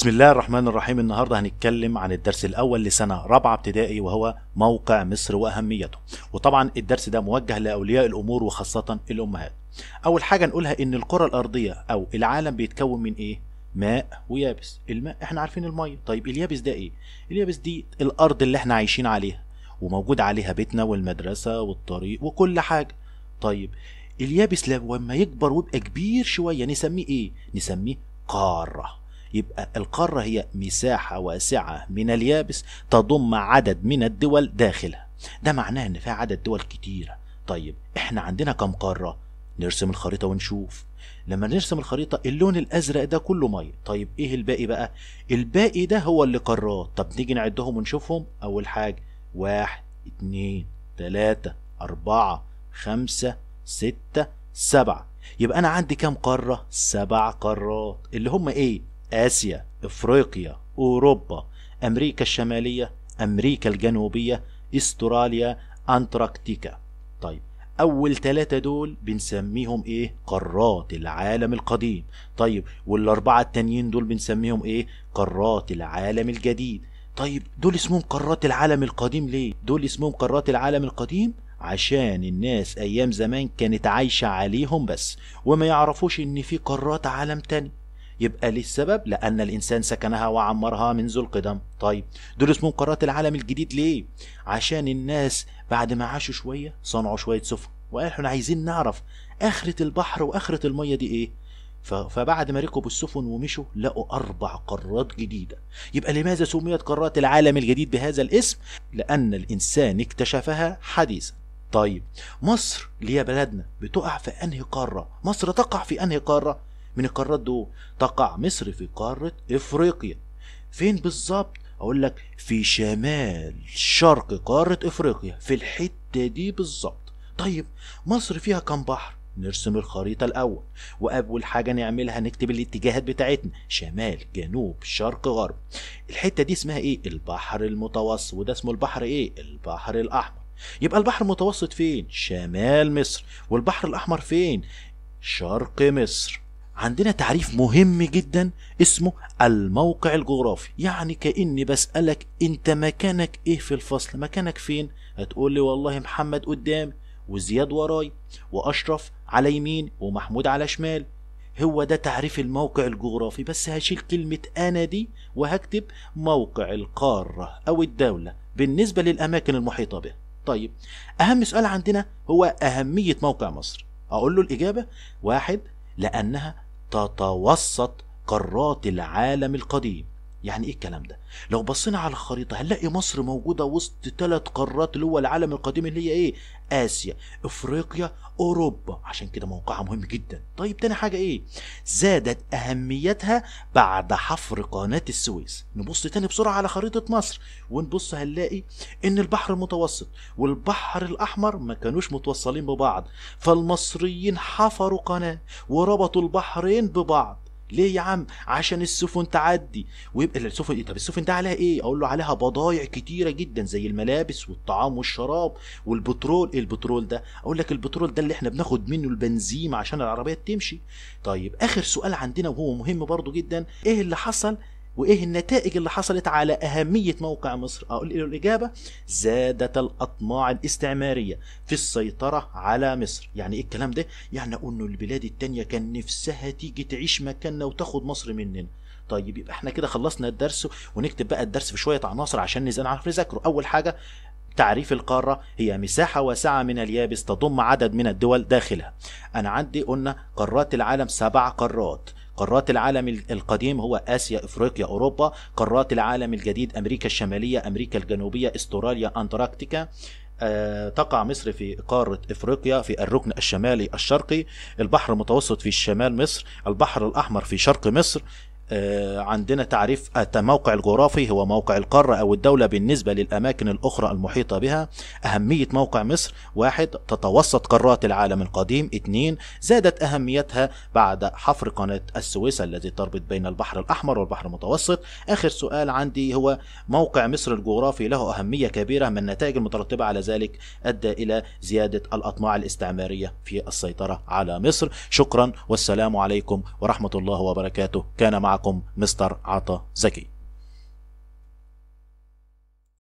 بسم الله الرحمن الرحيم النهارده هنتكلم عن الدرس الاول لسنه رابعه ابتدائي وهو موقع مصر واهميته وطبعا الدرس ده موجه لاولياء الامور وخاصه الامهات اول حاجه نقولها ان الكره الارضيه او العالم بيتكون من ايه ماء ويابس الماء احنا عارفين الميه طيب اليابس ده ايه اليابس دي الارض اللي احنا عايشين عليها وموجود عليها بيتنا والمدرسه والطريق وكل حاجه طيب اليابس لما يكبر ويبقى كبير شويه نسميه ايه نسميه قاره يبقى القارة هي مساحة واسعة من اليابس تضم عدد من الدول داخلها ده معناه ان فيها عدد دول كتيرة طيب احنا عندنا كم قارة نرسم الخريطة ونشوف لما نرسم الخريطة اللون الأزرق ده كله مية طيب إيه الباقي بقى الباقي ده هو اللي قارات طب نيجي نعدهم ونشوفهم أول حاجة واحد اتنين تلاتة أربعة خمسة ستة سبعة يبقى أنا عندي كام قارة سبع قارات اللي هم إيه آسيا إفريقيا أوروبا أمريكا الشمالية أمريكا الجنوبية استراليا أنتاركتيكا طيب أول ثلاثة دول بنسميهم إيه؟ قارات العالم القديم طيب والأربعة التانيين دول بنسميهم إيه؟ قارات العالم الجديد طيب دول اسمهم قارات العالم القديم ليه؟ دول اسمهم قارات العالم القديم عشان الناس أيام زمان كانت عايشة عليهم بس وما يعرفوش إن في قارات عالم تاني يبقى ليه السبب لأن الإنسان سكنها وعمرها منذ القدم طيب دول اسمهم قارات العالم الجديد ليه عشان الناس بعد ما عاشوا شوية صنعوا شوية سفن وقالوا احنا عايزين نعرف آخرة البحر وآخرة المية دي إيه فبعد ما ركبوا السفن ومشوا لقوا أربع قارات جديدة يبقى لماذا سميت قارات العالم الجديد بهذا الاسم؟ لأن الإنسان اكتشفها حديثا طيب مصر اللي هي بلدنا بتقع في أنهي قارة؟ مصر تقع في أنهي قارة؟ من القارات دول تقع مصر في قارة افريقيا فين بالظبط اقول لك في شمال شرق قارة افريقيا في الحتة دي بالظبط طيب مصر فيها كام بحر نرسم الخريطة الأول وأول حاجة نعملها نكتب الاتجاهات بتاعتنا شمال جنوب شرق غرب الحتة دي اسمها إيه؟ البحر المتوسط وده اسمه البحر إيه؟ البحر الأحمر يبقى البحر المتوسط فين؟ شمال مصر والبحر الأحمر فين؟ شرق مصر عندنا تعريف مهم جدا اسمه الموقع الجغرافي يعني كأني بسألك انت مكانك ايه في الفصل مكانك فين هتقول لي والله محمد قدام وزياد وراي واشرف على يمين ومحمود على شمال هو ده تعريف الموقع الجغرافي بس هشيل كلمة أنا دي وهكتب موقع القارة أو الدولة بالنسبة للأماكن المحيطة بها طيب أهم سؤال عندنا هو أهمية موقع مصر أقول له الإجابة واحد لأنها تتوسط قارات العالم القديم يعني ايه الكلام ده لو بصينا على الخريطه هنلاقي مصر موجوده وسط ثلاث قارات اللي هو العالم القديم اللي هي ايه اسيا افريقيا اوروبا عشان كده موقعها مهم جدا طيب تاني حاجه ايه زادت اهميتها بعد حفر قناه السويس نبص تاني بسرعه على خريطه مصر ونبص هنلاقي ان البحر المتوسط والبحر الاحمر ما كانوش متوصلين ببعض فالمصريين حفروا قناه وربطوا البحرين ببعض ليه يا عم عشان السفن تعدي ويبقى السفن طب السفن ده عليها ايه اقول له عليها بضايع كتيره جدا زي الملابس والطعام والشراب والبترول ايه البترول ده اقول لك البترول ده اللي احنا بناخد منه البنزين عشان العربيه تمشي طيب اخر سؤال عندنا وهو مهم برضو جدا ايه اللي حصل وايه النتائج اللي حصلت على اهميه موقع مصر اقول له الاجابه زادت الاطماع الاستعماريه في السيطره على مصر يعني ايه الكلام ده يعني اقول انه البلاد التانية كان نفسها تيجي تعيش مكاننا وتاخد مصر مننا طيب يبقى احنا كده خلصنا الدرس ونكتب بقى الدرس في شويه عناصر عشان نعرف نذاكره اول حاجه تعريف القارة هي مساحة واسعة من اليابس تضم عدد من الدول داخلها أنا عندي قلنا قارات العالم سبع قارات قارات العالم القديم هو آسيا إفريقيا أوروبا قارات العالم الجديد أمريكا الشمالية أمريكا الجنوبية استراليا أنتاركتيكا آه، تقع مصر في قارة إفريقيا في الركن الشمالي الشرقي البحر المتوسط في شمال مصر البحر الأحمر في شرق مصر آه، عندنا تعريف الموقع الجغرافي هو موقع القارة أو الدولة بالنسبة للأماكن الأخرى المحيطة بها أهمية موقع مصر واحد تتوسط قارات العالم القديم اثنين زادت أهميتها بعد حفر قناة السويس الذي تربط بين البحر الأحمر والبحر المتوسط آخر سؤال عندي هو موقع مصر الجغرافي له أهمية كبيرة من النتائج المترتبة على ذلك أدى إلى زيادة الأطماع الاستعمارية في السيطرة على مصر شكرا والسلام عليكم ورحمة الله وبركاته كان معكم معكم مستر عطا زكي